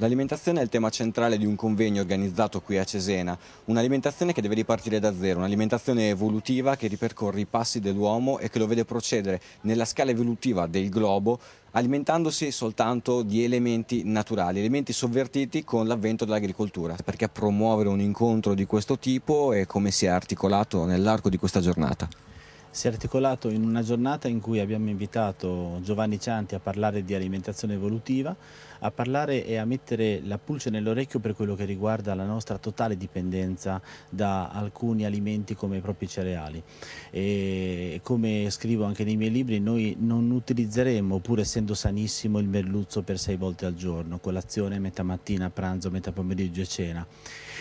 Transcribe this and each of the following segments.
L'alimentazione è il tema centrale di un convegno organizzato qui a Cesena, un'alimentazione che deve ripartire da zero, un'alimentazione evolutiva che ripercorre i passi dell'uomo e che lo vede procedere nella scala evolutiva del globo alimentandosi soltanto di elementi naturali, elementi sovvertiti con l'avvento dell'agricoltura. Perché promuovere un incontro di questo tipo e come si è articolato nell'arco di questa giornata? si è articolato in una giornata in cui abbiamo invitato Giovanni Cianti a parlare di alimentazione evolutiva, a parlare e a mettere la pulce nell'orecchio per quello che riguarda la nostra totale dipendenza da alcuni alimenti come i propri cereali. E come scrivo anche nei miei libri, noi non utilizzeremo, pur essendo sanissimo, il merluzzo per sei volte al giorno, colazione, metà mattina, pranzo, metà pomeriggio e cena.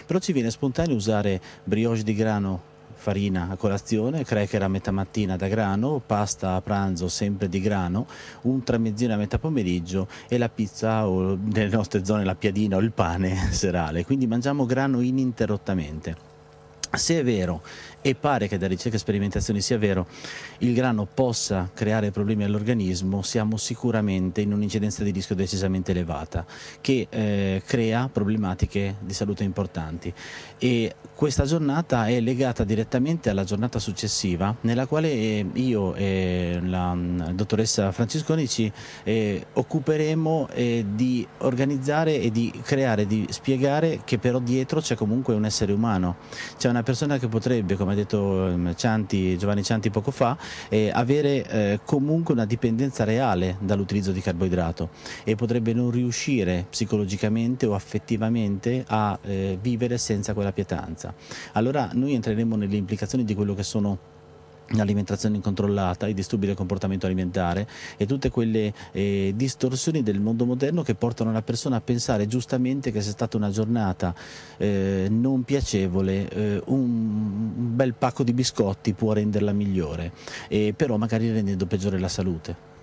Però ci viene spontaneo usare brioche di grano farina a colazione, cracker a metà mattina da grano, pasta a pranzo sempre di grano, un tramezzino a metà pomeriggio e la pizza o nelle nostre zone la piadina o il pane serale, quindi mangiamo grano ininterrottamente. Se è vero, e pare che da ricerca e sperimentazioni sia vero, il grano possa creare problemi all'organismo, siamo sicuramente in un'incidenza di rischio decisamente elevata, che eh, crea problematiche di salute importanti. E questa giornata è legata direttamente alla giornata successiva, nella quale eh, io e la mm, dottoressa Francisconi ci eh, occuperemo eh, di organizzare e di creare, di spiegare che però dietro c'è comunque un essere umano, c'è una una persona che potrebbe, come ha detto ehm, Cianti, Giovanni Cianti poco fa, eh, avere eh, comunque una dipendenza reale dall'utilizzo di carboidrato e potrebbe non riuscire psicologicamente o affettivamente a eh, vivere senza quella pietanza. Allora noi entreremo nelle implicazioni di quello che sono l'alimentazione incontrollata, i disturbi del comportamento alimentare e tutte quelle eh, distorsioni del mondo moderno che portano la persona a pensare giustamente che se è stata una giornata eh, non piacevole, eh, un bel pacco di biscotti può renderla migliore, eh, però magari rendendo peggiore la salute.